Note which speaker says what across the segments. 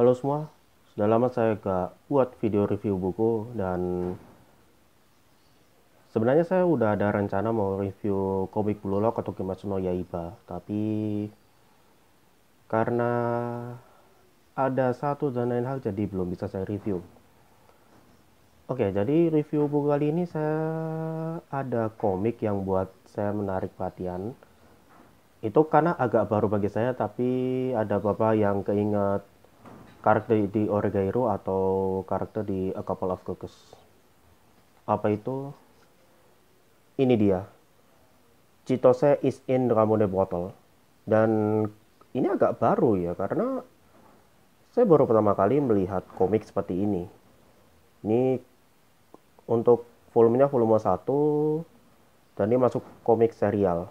Speaker 1: Halo semua, sudah lama saya gak buat video review buku dan sebenarnya saya udah ada rencana mau review komik Blue Lock atau Kimetsu no Yaiba, tapi karena ada satu dan lain hal jadi belum bisa saya review. Oke, jadi review buku kali ini saya ada komik yang buat saya menarik perhatian. Itu karena agak baru bagi saya, tapi ada bapak yang keinget karakter di Origairo atau karakter di A Couple of Cookies. Apa itu? Ini dia. Citose is in Ramune Bottle. Dan ini agak baru ya karena saya baru pertama kali melihat komik seperti ini. Ini untuk volumenya volume 1 dan ini masuk komik serial.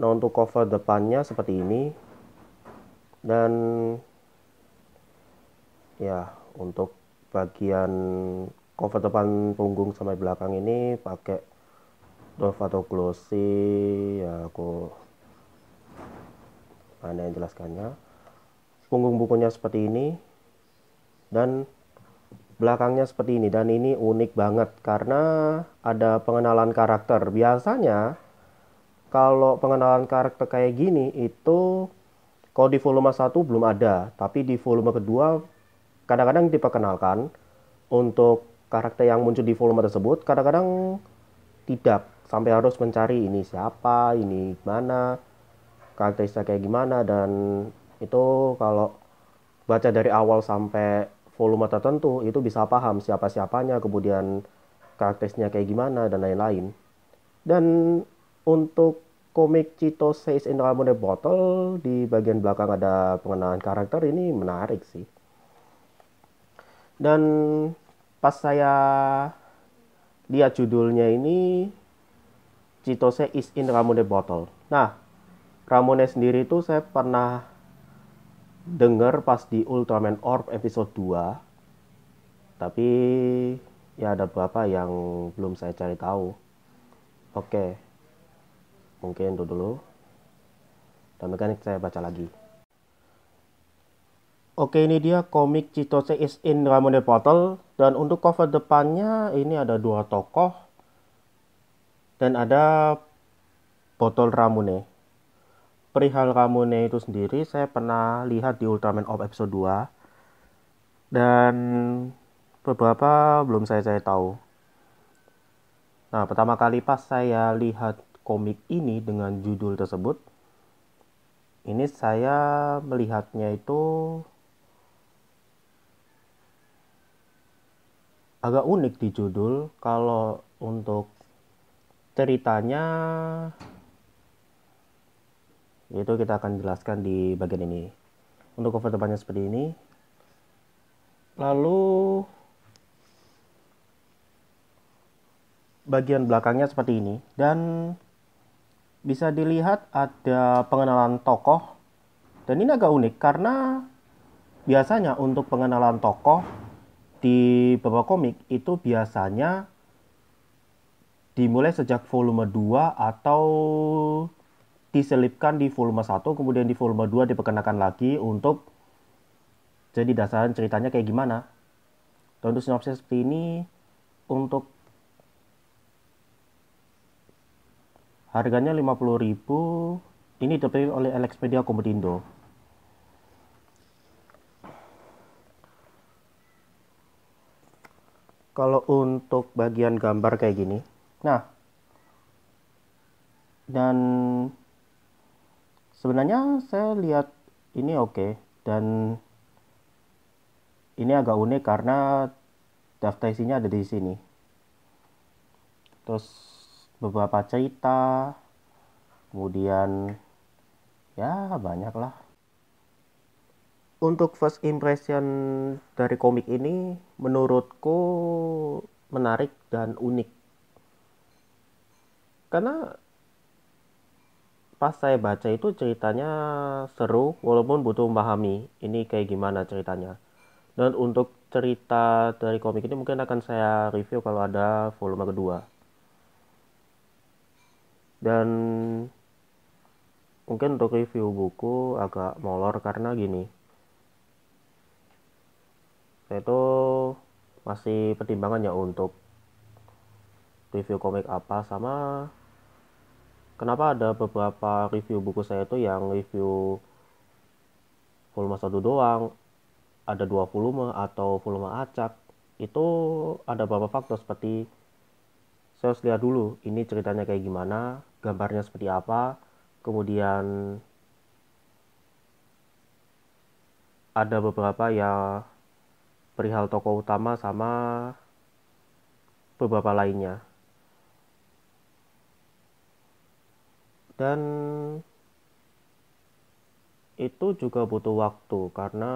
Speaker 1: Nah, untuk cover depannya seperti ini. Dan ya untuk bagian cover depan punggung sampai belakang ini pakai Dove atau glossy ya aku mana yang jelaskannya punggung bukunya seperti ini dan belakangnya seperti ini dan ini unik banget karena ada pengenalan karakter biasanya kalau pengenalan karakter kayak gini itu kalau di volume 1 belum ada tapi di volume kedua kadang-kadang diperkenalkan untuk karakter yang muncul di volume tersebut kadang-kadang tidak sampai harus mencari ini siapa ini mana karakternya kayak gimana dan itu kalau baca dari awal sampai volume tertentu itu bisa paham siapa siapanya kemudian karakternya kayak gimana dan lain-lain dan untuk komik Cito Says in the Bottle di bagian belakang ada pengenalan karakter ini menarik sih dan pas saya lihat judulnya ini Citose is in Ramune Bottle. Nah, Ramune sendiri itu saya pernah dengar pas di Ultraman Orb episode 2. Tapi ya ada beberapa yang belum saya cari tahu. Oke. Mungkin itu dulu. Dan mekanik saya baca lagi. Oke ini dia komik Chitose is in Ramon Bottle dan untuk cover depannya ini ada dua tokoh dan ada botol Ramune. Perihal Ramune itu sendiri saya pernah lihat di Ultraman of episode 2 dan beberapa belum saya saya tahu. Nah, pertama kali pas saya lihat komik ini dengan judul tersebut, ini saya melihatnya itu agak unik di judul kalau untuk ceritanya itu kita akan jelaskan di bagian ini untuk cover depannya seperti ini lalu bagian belakangnya seperti ini dan bisa dilihat ada pengenalan tokoh dan ini agak unik karena biasanya untuk pengenalan tokoh di beberapa komik itu biasanya dimulai sejak volume 2 atau diselipkan di volume 1 kemudian di volume 2 diperkenalkan lagi untuk jadi dasar ceritanya kayak gimana. Dan untuk sinopsis seperti ini untuk harganya 50.000 ini diterbitkan oleh Alex Media Komodindo. kalau untuk bagian gambar kayak gini nah dan sebenarnya saya lihat ini oke okay. dan ini agak unik karena daftar isinya ada di sini terus beberapa cerita kemudian ya banyaklah untuk first impression dari komik ini menurutku menarik dan unik. Karena pas saya baca itu ceritanya seru walaupun butuh memahami ini kayak gimana ceritanya. Dan untuk cerita dari komik ini mungkin akan saya review kalau ada volume kedua. Dan mungkin untuk review buku agak molor karena gini saya itu masih pertimbangan ya untuk review komik apa sama kenapa ada beberapa review buku saya itu yang review volume satu doang ada dua volume atau volume acak itu ada beberapa faktor seperti saya harus lihat dulu ini ceritanya kayak gimana gambarnya seperti apa kemudian ada beberapa yang perihal tokoh utama sama beberapa lainnya. Dan itu juga butuh waktu karena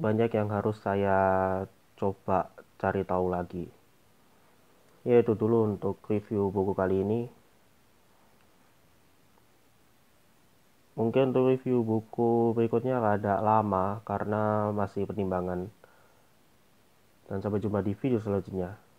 Speaker 1: banyak yang harus saya coba cari tahu lagi. Ya itu dulu untuk review buku kali ini. Mungkin untuk review buku berikutnya agak lama karena masih pertimbangan. Dan sampai jumpa di video selanjutnya.